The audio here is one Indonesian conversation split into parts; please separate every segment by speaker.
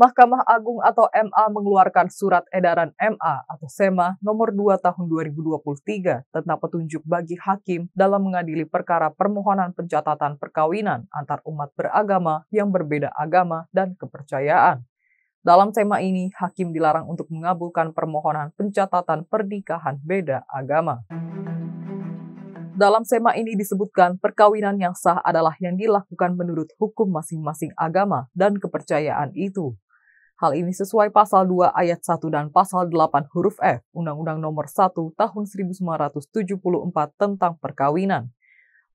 Speaker 1: Mahkamah Agung atau MA mengeluarkan surat edaran MA atau SEMA nomor 2 tahun 2023 tentang petunjuk bagi hakim dalam mengadili perkara permohonan pencatatan perkawinan antar umat beragama yang berbeda agama dan kepercayaan. Dalam Sema ini, hakim dilarang untuk mengabulkan permohonan pencatatan pernikahan beda agama. Dalam sema ini disebutkan perkawinan yang sah adalah yang dilakukan menurut hukum masing-masing agama dan kepercayaan itu. Hal ini sesuai pasal 2 ayat 1 dan pasal 8 huruf F Undang-Undang Nomor 1 Tahun 1974 tentang perkawinan.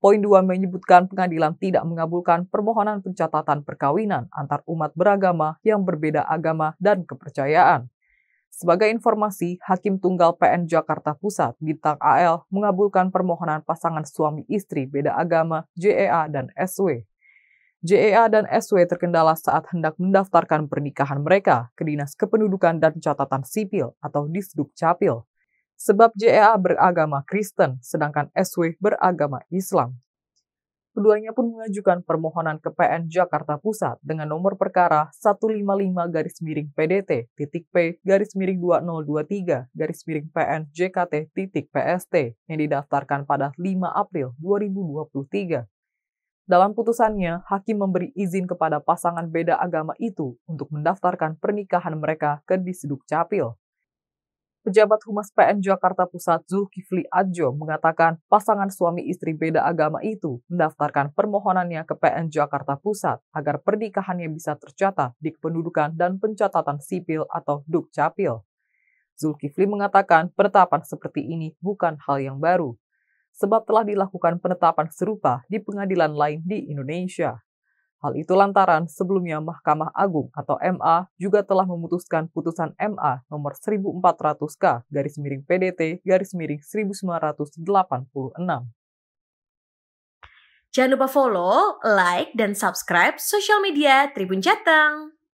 Speaker 1: Poin 2 menyebutkan pengadilan tidak mengabulkan permohonan pencatatan perkawinan antar umat beragama yang berbeda agama dan kepercayaan. Sebagai informasi, Hakim Tunggal PN Jakarta Pusat, Bintang AL, mengabulkan permohonan pasangan suami istri beda agama, JEA, dan SW. JEA dan SW terkendala saat hendak mendaftarkan pernikahan mereka ke Dinas Kependudukan dan Catatan Sipil atau Disduk Capil. Sebab JEA beragama Kristen, sedangkan SW beragama Islam. Keduanya pun mengajukan permohonan ke PN Jakarta Pusat dengan nomor perkara 155 garis miring PDT titik P garis miring 2023 garis miring PN JKT titik PST yang didaftarkan pada 5 April 2023 dalam putusannya, hakim memberi izin kepada pasangan beda agama itu untuk mendaftarkan pernikahan mereka ke Disduk Capil. Pejabat Humas PN Jakarta Pusat Zulkifli Adjo mengatakan pasangan suami istri beda agama itu mendaftarkan permohonannya ke PN Jakarta Pusat agar pernikahannya bisa tercatat di kependudukan dan pencatatan sipil atau Dukcapil. Zulkifli mengatakan penetapan seperti ini bukan hal yang baru, sebab telah dilakukan penetapan serupa di pengadilan lain di Indonesia. Hal itu lantaran sebelumnya Mahkamah Agung atau MA juga telah memutuskan putusan MA nomor 1400K garis miring PDT garis miring 1986. Jangan lupa follow, like, dan subscribe sosial media Tribun Jateng.